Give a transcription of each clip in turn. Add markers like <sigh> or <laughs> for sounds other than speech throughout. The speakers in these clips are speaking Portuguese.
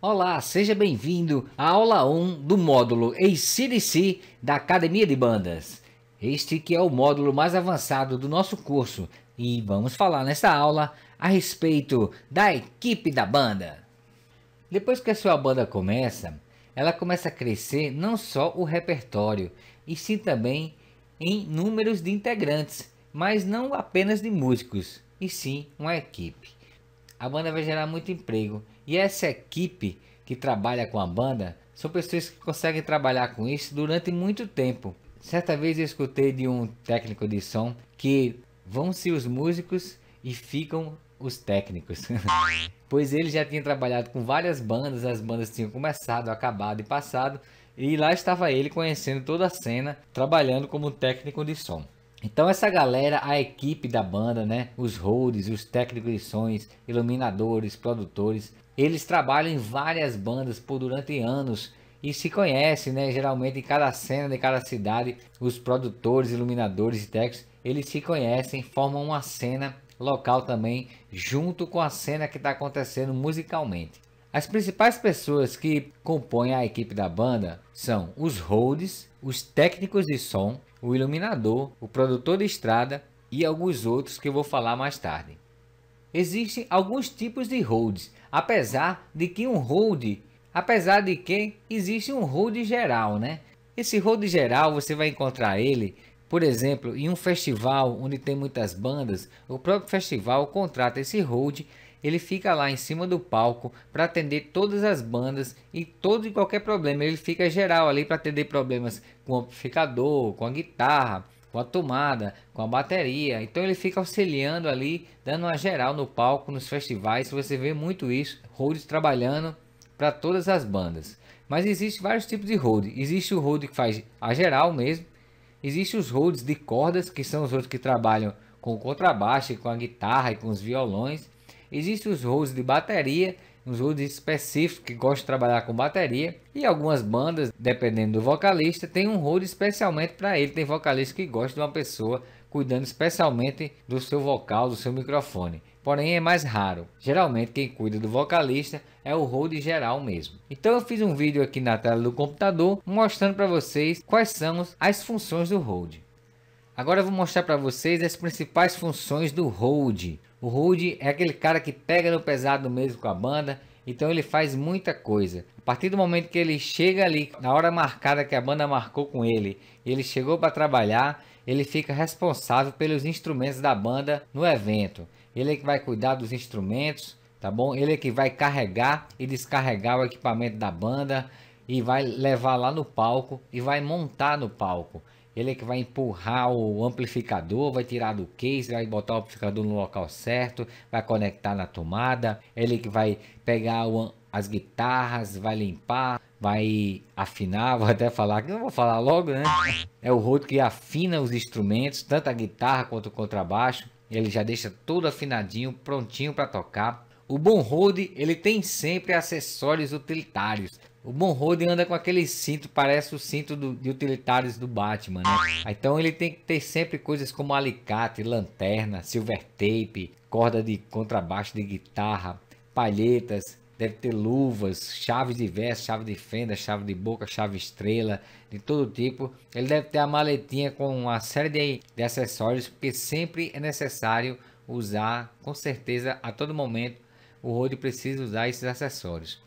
Olá, seja bem-vindo à aula 1 do módulo ACDC da Academia de Bandas. Este que é o módulo mais avançado do nosso curso e vamos falar nesta aula a respeito da equipe da banda. Depois que a sua banda começa, ela começa a crescer não só o repertório, e sim também em números de integrantes, mas não apenas de músicos, e sim uma equipe. A banda vai gerar muito emprego e essa equipe que trabalha com a banda são pessoas que conseguem trabalhar com isso durante muito tempo. Certa vez eu escutei de um técnico de som que vão-se os músicos e ficam os técnicos. <laughs> pois ele já tinha trabalhado com várias bandas, as bandas tinham começado, acabado e passado, e lá estava ele conhecendo toda a cena, trabalhando como técnico de som. Então essa galera, a equipe da banda, né, os holds, os técnicos de sons, iluminadores, produtores, eles trabalham em várias bandas por durante anos e se conhecem, né, geralmente em cada cena de cada cidade, os produtores, iluminadores e técnicos, eles se conhecem, formam uma cena local também, junto com a cena que está acontecendo musicalmente. As principais pessoas que compõem a equipe da banda são os holds, os técnicos de som, o iluminador, o produtor de estrada e alguns outros que eu vou falar mais tarde. Existem alguns tipos de holds, apesar de que um hold, apesar de que existe um hold geral, né? Esse hold geral você vai encontrar ele, por exemplo, em um festival onde tem muitas bandas, o próprio festival contrata esse hold ele fica lá em cima do palco para atender todas as bandas e todo e qualquer problema. Ele fica geral ali para atender problemas com o amplificador, com a guitarra, com a tomada, com a bateria. Então ele fica auxiliando ali, dando uma geral no palco, nos festivais. Você vê muito isso, Rhodes trabalhando para todas as bandas. Mas existe vários tipos de Rhodes. Existe o Rhodes que faz a geral mesmo. Existem os Rhodes de cordas, que são os outros que trabalham com o contrabaixo, com a guitarra e com os violões. Existem os rolls de bateria, uns rolls específicos que gostam de trabalhar com bateria. E algumas bandas, dependendo do vocalista, tem um roll especialmente para ele. Tem vocalista que gosta de uma pessoa cuidando especialmente do seu vocal, do seu microfone. Porém é mais raro. Geralmente quem cuida do vocalista é o hold geral mesmo. Então eu fiz um vídeo aqui na tela do computador mostrando para vocês quais são as funções do hold. Agora eu vou mostrar para vocês as principais funções do hold. O Rude é aquele cara que pega no pesado mesmo com a banda, então ele faz muita coisa. A partir do momento que ele chega ali, na hora marcada que a banda marcou com ele, e ele chegou para trabalhar, ele fica responsável pelos instrumentos da banda no evento. Ele é que vai cuidar dos instrumentos, tá bom? Ele é que vai carregar e descarregar o equipamento da banda e vai levar lá no palco e vai montar no palco. Ele é que vai empurrar o amplificador, vai tirar do case, vai botar o amplificador no local certo, vai conectar na tomada. Ele é que vai pegar o, as guitarras, vai limpar, vai afinar, <laughs> vou até falar que não vou falar logo, né? É o road que afina os instrumentos, tanto a guitarra quanto o contrabaixo. Ele já deixa tudo afinadinho, prontinho para tocar. O bom Rode ele tem sempre acessórios utilitários. O Bon Holden anda com aquele cinto, parece o cinto do, de utilitários do Batman, né? Ah, então ele tem que ter sempre coisas como alicate, lanterna, silver tape, corda de contrabaixo de guitarra, palhetas, deve ter luvas, chaves de chave de fenda, chave de boca, chave estrela, de todo tipo. Ele deve ter a maletinha com uma série de, de acessórios, porque sempre é necessário usar, com certeza, a todo momento, o Rode precisa usar esses acessórios.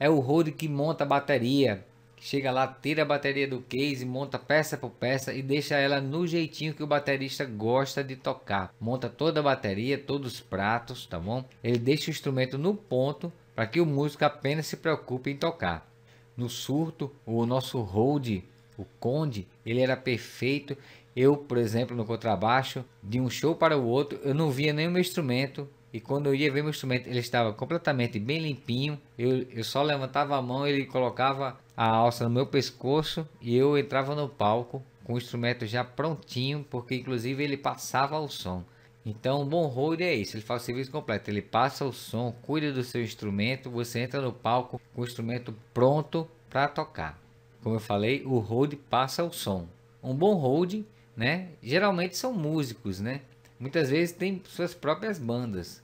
É o road que monta a bateria. Chega lá, tira a bateria do case, monta peça por peça e deixa ela no jeitinho que o baterista gosta de tocar. Monta toda a bateria, todos os pratos, tá bom? Ele deixa o instrumento no ponto para que o músico apenas se preocupe em tocar. No surto, o nosso hold, o conde, ele era perfeito. Eu, por exemplo, no contrabaixo, de um show para o outro, eu não via nenhum instrumento e quando eu ia ver meu instrumento, ele estava completamente bem limpinho. Eu, eu só levantava a mão, ele colocava a alça no meu pescoço e eu entrava no palco com o instrumento já prontinho, porque inclusive ele passava o som. Então, um bom road é isso, ele faz o serviço completo, ele passa o som, cuida do seu instrumento, você entra no palco com o instrumento pronto para tocar. Como eu falei, o road passa o som. Um bom road, né? Geralmente são músicos, né? muitas vezes tem suas próprias bandas.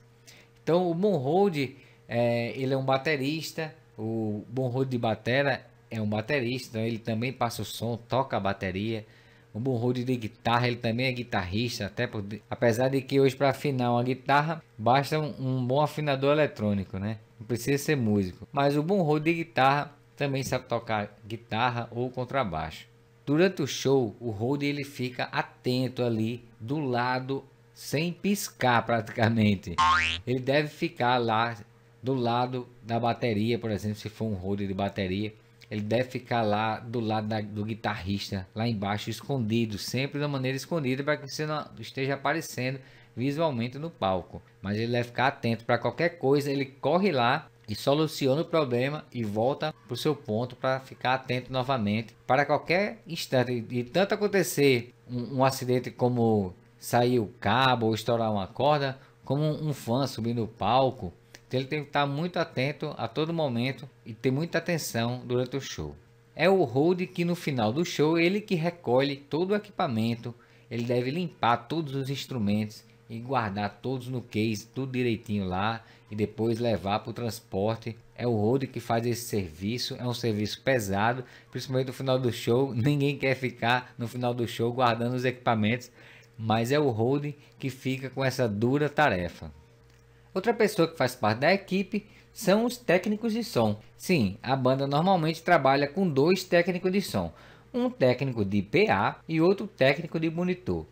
Então o Monroe é, ele é um baterista, o Monroe de batera é um baterista, então ele também passa o som, toca a bateria. O Monroe de guitarra, ele também é guitarrista, até por, apesar de que hoje para afinar uma guitarra basta um, um, bom afinador eletrônico, né? Não precisa ser músico. Mas o Monroe de guitarra também sabe tocar guitarra ou contrabaixo. Durante o show, o Rode ele fica atento ali do lado sem piscar praticamente. Ele deve ficar lá do lado da bateria, por exemplo, se for um rode de bateria. Ele deve ficar lá do lado da, do guitarrista, lá embaixo, escondido, sempre da maneira escondida, para que você não esteja aparecendo visualmente no palco. Mas ele deve ficar atento para qualquer coisa, ele corre lá e soluciona o problema e volta para o seu ponto para ficar atento novamente para qualquer instante. E tanto acontecer um, um acidente como sair o cabo ou estourar uma corda, como um fã subindo o palco. Então ele tem que estar muito atento a todo momento e ter muita atenção durante o show. É o hold que no final do show ele que recolhe todo o equipamento, ele deve limpar todos os instrumentos e guardar todos no case, tudo direitinho lá e depois levar para o transporte. É o hold que faz esse serviço, é um serviço pesado, principalmente no final do show. <laughs> Ninguém quer ficar no final do show guardando os equipamentos mas é o holding que fica com essa dura tarefa. Outra pessoa que faz parte da equipe são os técnicos de som. Sim, a banda normalmente trabalha com dois técnicos de som, um técnico de PA e outro técnico de monitor.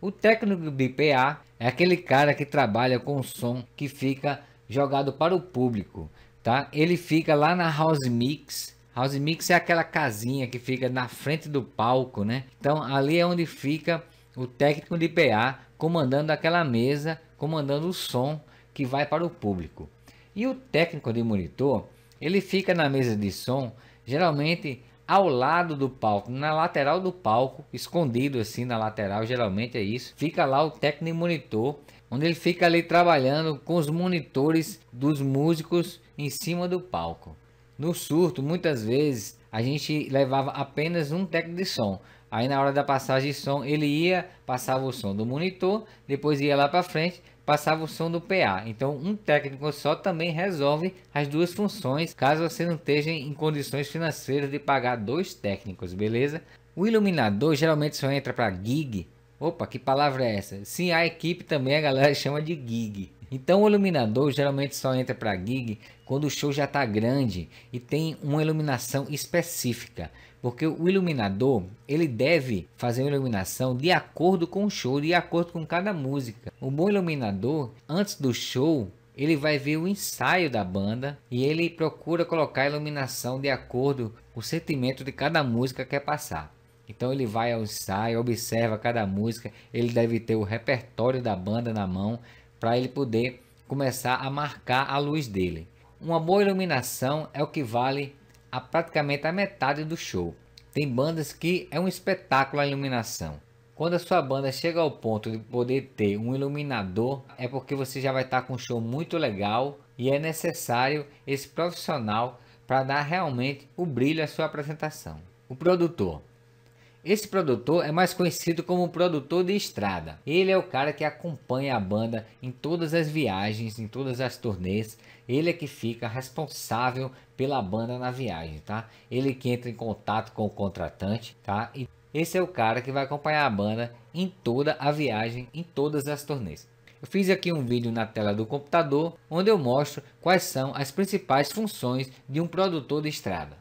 O técnico de PA é aquele cara que trabalha com o som que fica jogado para o público, tá? Ele fica lá na house mix. House mix é aquela casinha que fica na frente do palco, né? Então ali é onde fica o técnico de PA comandando aquela mesa, comandando o som que vai para o público. E o técnico de monitor, ele fica na mesa de som, geralmente ao lado do palco, na lateral do palco, escondido assim na lateral, geralmente é isso. Fica lá o técnico de monitor, onde ele fica ali trabalhando com os monitores dos músicos em cima do palco. No surto, muitas vezes a gente levava apenas um técnico de som, Aí na hora da passagem de som, ele ia, passava o som do monitor, depois ia lá para frente, passava o som do PA. Então, um técnico só também resolve as duas funções, caso você não esteja em condições financeiras de pagar dois técnicos, beleza? O iluminador geralmente só entra para gig. Opa, que palavra é essa? Sim, a equipe também a galera <laughs> chama de gig. Então o iluminador geralmente só entra para gig quando o show já está grande e tem uma iluminação específica, porque o iluminador ele deve fazer uma iluminação de acordo com o show, de acordo com cada música. O bom iluminador antes do show ele vai ver o ensaio da banda e ele procura colocar a iluminação de acordo com o sentimento de cada música que quer passar. Então ele vai ao ensaio, observa cada música, ele deve ter o repertório da banda na mão para ele poder começar a marcar a luz dele. Uma boa iluminação é o que vale a praticamente a metade do show. Tem bandas que é um espetáculo a iluminação. Quando a sua banda chega ao ponto de poder ter um iluminador, é porque você já vai estar com um show muito legal e é necessário esse profissional para dar realmente o brilho à sua apresentação. O produtor esse produtor é mais conhecido como produtor de estrada. Ele é o cara que acompanha a banda em todas as viagens, em todas as turnês. Ele é que fica responsável pela banda na viagem, tá? Ele que entra em contato com o contratante, tá? E esse é o cara que vai acompanhar a banda em toda a viagem, em todas as turnês. Eu fiz aqui um vídeo na tela do computador onde eu mostro quais são as principais funções de um produtor de estrada.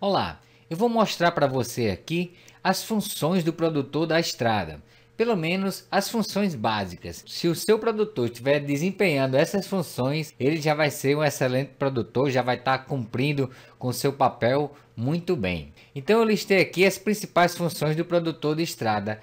Olá, eu vou mostrar para você aqui as funções do produtor da estrada, pelo menos as funções básicas. Se o seu produtor estiver desempenhando essas funções, ele já vai ser um excelente produtor, já vai estar tá cumprindo com seu papel muito bem. Então eu listei aqui as principais funções do produtor de estrada.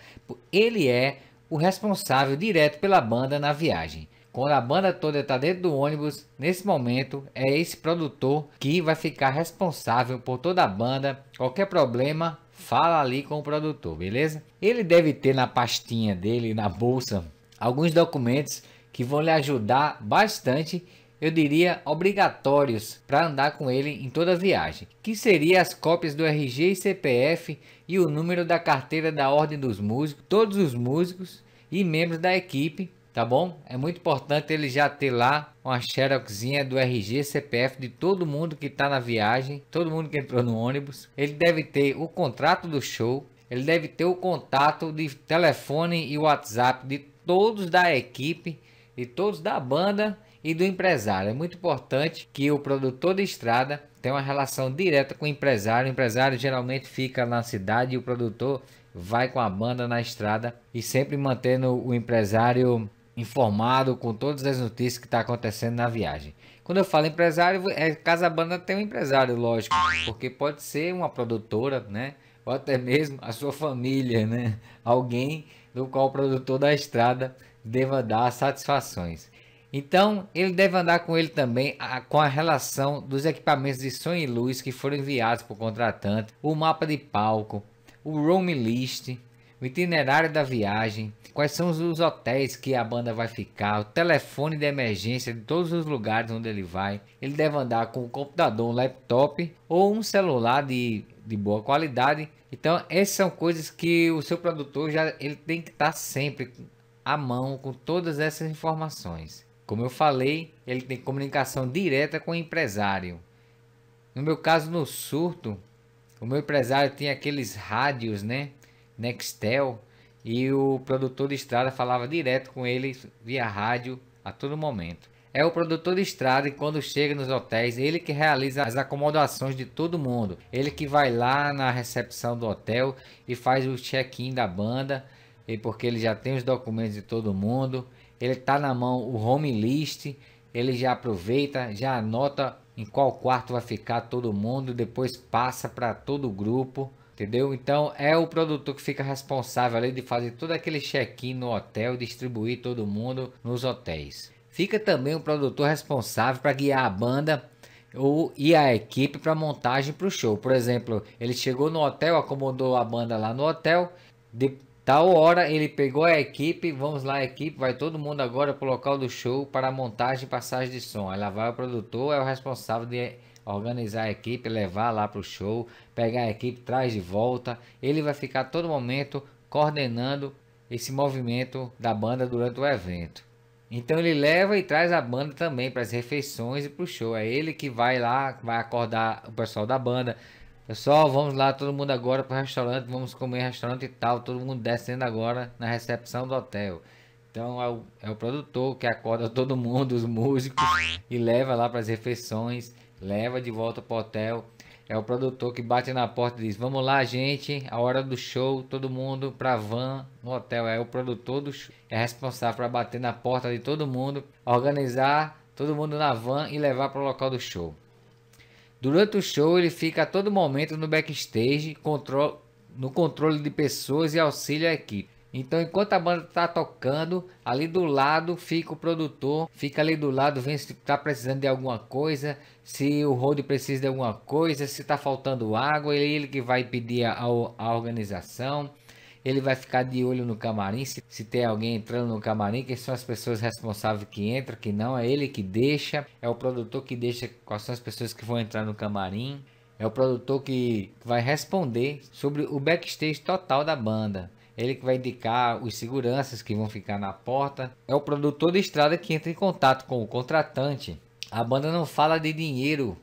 Ele é o responsável direto pela banda na viagem quando a banda toda está dentro do ônibus, nesse momento é esse produtor que vai ficar responsável por toda a banda. Qualquer problema, fala ali com o produtor, beleza? Ele deve ter na pastinha dele, na bolsa, alguns documentos que vão lhe ajudar bastante. Eu diria obrigatórios para andar com ele em toda viagem, que seria as cópias do RG e CPF e o número da carteira da Ordem dos Músicos, todos os músicos e membros da equipe tá bom? É muito importante ele já ter lá uma xeroxinha do RG, CPF de todo mundo que está na viagem, todo mundo que entrou no ônibus. Ele deve ter o contrato do show, ele deve ter o contato de telefone e WhatsApp de todos da equipe, de todos da banda e do empresário. É muito importante que o produtor de estrada tenha uma relação direta com o empresário. O empresário geralmente fica na cidade e o produtor vai com a banda na estrada e sempre mantendo o empresário informado com todas as notícias que está acontecendo na viagem. Quando eu falo empresário, é, casa banda tem um empresário, lógico, porque pode ser uma produtora, né? Ou até mesmo a sua família, né? Alguém do qual o produtor da estrada deva dar satisfações. Então, ele deve andar com ele também a, com a relação dos equipamentos de som e luz que foram enviados para o contratante, o mapa de palco, o roam list, o itinerário da viagem, quais são os hotéis que a banda vai ficar, o telefone de emergência de todos os lugares onde ele vai. Ele deve andar com um computador, um laptop ou um celular de, de boa qualidade. Então, essas são coisas que o seu produtor já ele tem que estar sempre à mão com todas essas informações. Como eu falei, ele tem comunicação direta com o empresário. No meu caso, no surto, o meu empresário tinha aqueles rádios, né? Nextel e o produtor de estrada falava direto com ele via rádio a todo momento. É o produtor de estrada e quando chega nos hotéis, ele que realiza as acomodações de todo mundo. Ele que vai lá na recepção do hotel e faz o check-in da banda, e porque ele já tem os documentos de todo mundo. Ele tá na mão o home list, ele já aproveita, já anota em qual quarto vai ficar todo mundo, depois passa para todo o grupo Entendeu? Então é o produtor que fica responsável ali de fazer todo aquele check-in no hotel, distribuir todo mundo nos hotéis. Fica também o produtor responsável para guiar a banda ou, e a equipe para montagem para o show. Por exemplo, ele chegou no hotel, acomodou a banda lá no hotel, depois Tal hora ele pegou a equipe, vamos lá equipe, vai todo mundo agora pro local do show para a montagem e passagem de som. Aí lá vai o produtor, é o responsável de organizar a equipe, levar lá pro show, pegar a equipe, traz de volta. Ele vai ficar todo momento coordenando esse movimento da banda durante o evento. Então ele leva e traz a banda também para as refeições e para o show. É ele que vai lá, vai acordar o pessoal da banda, Pessoal, vamos lá, todo mundo agora para o restaurante, vamos comer restaurante e tal, todo mundo descendo agora na recepção do hotel. Então é o, é o produtor que acorda <laughs> todo mundo, os músicos, e leva lá para as refeições, leva de volta para o hotel. É o produtor que bate na porta e diz: Vamos lá, gente, a hora do show, todo mundo para van no hotel. É o produtor do show, é responsável para bater na porta de todo mundo, organizar todo mundo na van e levar para o local do show. Durante o show, ele fica a todo momento no backstage, no controle de pessoas e auxilia a equipe. Então, enquanto a banda está tocando, ali do lado fica o produtor, fica ali do lado, vendo se está precisando de alguma coisa, se o road precisa de alguma coisa, se está faltando água, é ele, que vai pedir a, a organização. Ele vai ficar de olho no camarim, se, se tem alguém entrando no camarim, quem são as pessoas responsáveis que entram, que não, é ele que deixa, é o produtor que deixa quais são as pessoas que vão entrar no camarim, é o produtor que vai responder sobre o backstage total da banda. Ele que vai indicar os seguranças que vão ficar na porta. É o produtor de estrada que entra em contato com o contratante. A banda não fala de dinheiro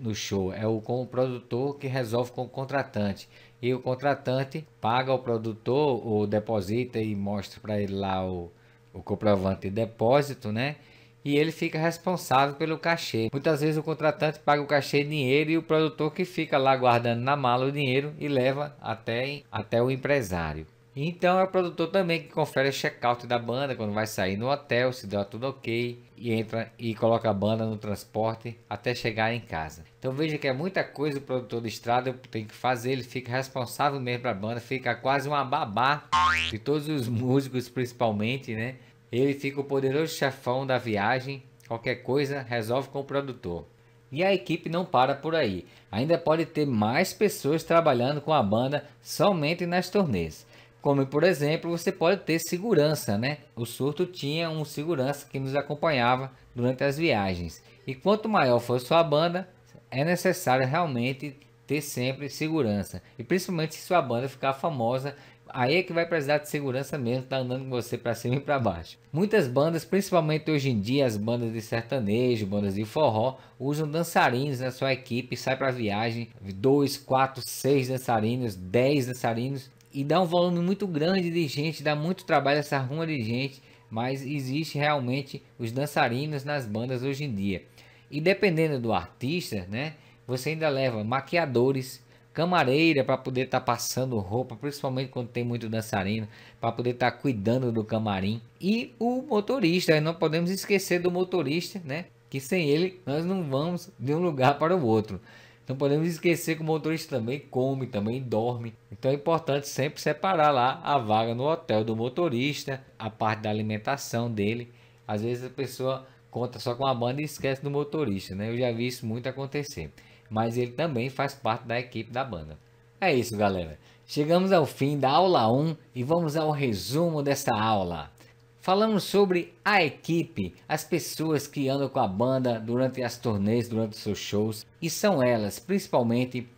no show, é o, com o produtor que resolve com o contratante. E o contratante paga o produtor, ou deposita e mostra para ele lá o, o comprovante de depósito, né? E ele fica responsável pelo cachê. Muitas vezes o contratante paga o cachê em dinheiro e o produtor que fica lá guardando na mala o dinheiro e leva até, até o empresário. Então é o produtor também que confere check-out da banda quando vai sair no hotel, se dá tudo ok, e entra e coloca a banda no transporte até chegar em casa. Então veja que é muita coisa o produtor de estrada tem que fazer, ele fica responsável mesmo para a banda, fica quase uma babá de todos os músicos principalmente, né? Ele fica o poderoso chefão da viagem, qualquer coisa resolve com o produtor. E a equipe não para por aí. Ainda pode ter mais pessoas trabalhando com a banda somente nas turnês. Como, por exemplo, você pode ter segurança, né? O surto tinha um segurança que nos acompanhava durante as viagens. E quanto maior for sua banda, é necessário realmente ter sempre segurança. E principalmente se sua banda ficar famosa, aí é que vai precisar de segurança mesmo, tá andando com você para cima e para baixo. Muitas bandas, principalmente hoje em dia, as bandas de sertanejo, bandas de forró, usam dançarinos na sua equipe, sai para viagem, dois, quatro, seis dançarinos, dez dançarinos e dá um volume muito grande de gente, dá muito trabalho essa ruma de gente, mas existe realmente os dançarinos nas bandas hoje em dia. E dependendo do artista, né, você ainda leva maquiadores, camareira para poder estar tá passando roupa, principalmente quando tem muito dançarino, para poder estar tá cuidando do camarim. E o motorista, não podemos esquecer do motorista, né? Que sem ele nós não vamos de um lugar para o outro. Não podemos esquecer que o motorista também come, também dorme. Então é importante sempre separar lá a vaga no hotel do motorista, a parte da alimentação dele. Às vezes a pessoa conta só com a banda e esquece do motorista, né? Eu já vi isso muito acontecer. Mas ele também faz parte da equipe da banda. É isso, galera. Chegamos ao fim da aula 1 e vamos ao resumo dessa aula. Falamos sobre a equipe, as pessoas que andam com a banda durante as turnês, durante os seus shows, e são elas, principalmente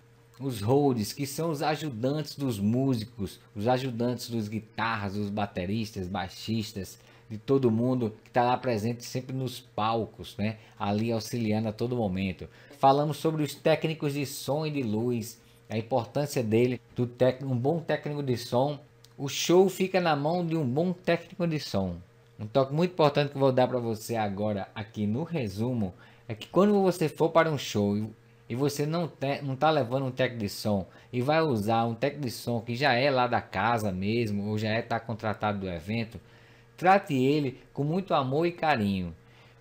os holds, que são os ajudantes dos músicos, os ajudantes dos guitarras, dos bateristas, baixistas, de todo mundo que está lá presente sempre nos palcos, né? ali auxiliando a todo momento. Falamos sobre os técnicos de som e de luz, a importância dele, do um bom técnico de som o show fica na mão de um bom técnico de som. Um toque muito importante que eu vou dar para você agora aqui no resumo é que quando você for para um show e você não está não tá levando um técnico de som e vai usar um técnico de som que já é lá da casa mesmo ou já é tá contratado do evento, trate ele com muito amor e carinho,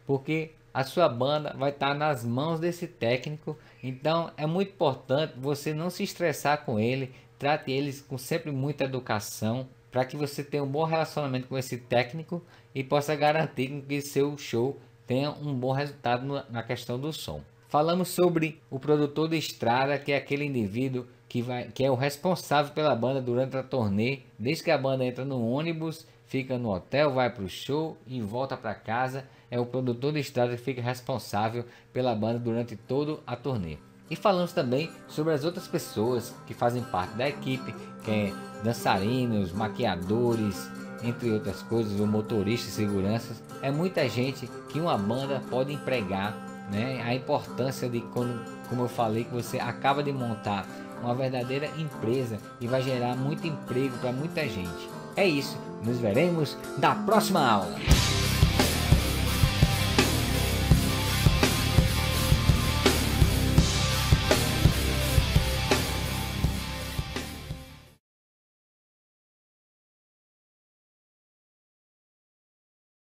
porque a sua banda vai estar tá nas mãos desse técnico. Então é muito importante você não se estressar com ele, Trate eles com sempre muita educação para que você tenha um bom relacionamento com esse técnico e possa garantir que seu show tenha um bom resultado na questão do som. Falamos sobre o produtor de estrada, que é aquele indivíduo que, vai, que é o responsável pela banda durante a turnê, desde que a banda entra no ônibus, fica no hotel, vai para o show e volta para casa. É o produtor de estrada que fica responsável pela banda durante toda a turnê. E falamos também sobre as outras pessoas que fazem parte da equipe, que é dançarinos, maquiadores, entre outras coisas, o motorista, seguranças. É muita gente que uma banda pode empregar, né? A importância de quando, como eu falei, que você acaba de montar uma verdadeira empresa e vai gerar muito emprego para muita gente. É isso, nos veremos na próxima aula.